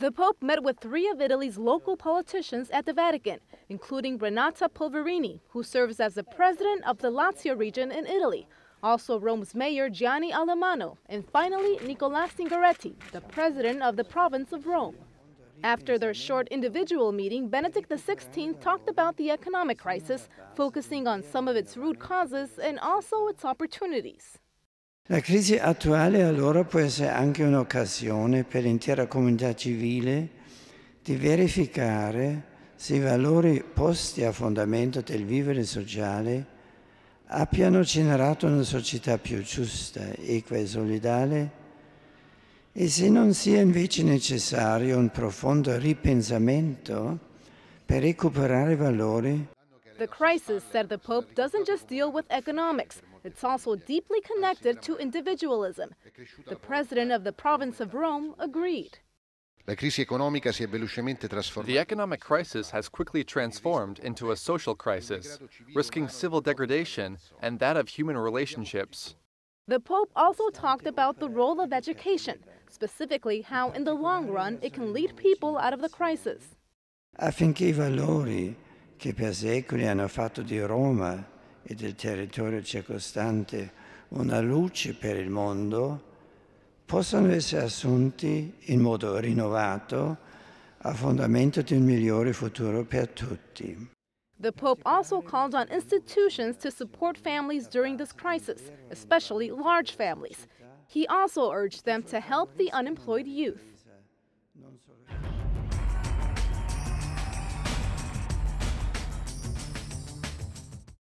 The Pope met with three of Italy's local politicians at the Vatican, including Renata Polverini, who serves as the president of the Lazio region in Italy, also Rome's mayor Gianni Alemanno, and finally Nicola Stingaretti, the president of the province of Rome. After their short individual meeting, Benedict XVI talked about the economic crisis, focusing on some of its root causes and also its opportunities. La crisi attuale allora può essere anche un'occasione per l'intera comunità civile di verificare se i valori posti a fondamento del vivere sociale abbiano generato una società più giusta, equa e solidale e se non sia invece necessario un profondo ripensamento per recuperare valori. The crisis, said the Pope, doesn't just deal with economics. It's also deeply connected to individualism. The president of the province of Rome agreed. The economic crisis has quickly transformed into a social crisis, risking civil degradation and that of human relationships. The Pope also talked about the role of education, specifically how in the long run it can lead people out of the crisis. Affinché i valori che per secoli hanno fatto di Roma e del territorio circostante una luce per il mondo, possono essere assunti in modo rinnovato a fondamento di un migliore futuro per tutti. The Pope also called on institutions to support families during this crisis, especially large families. He also urged them to help the unemployed youth.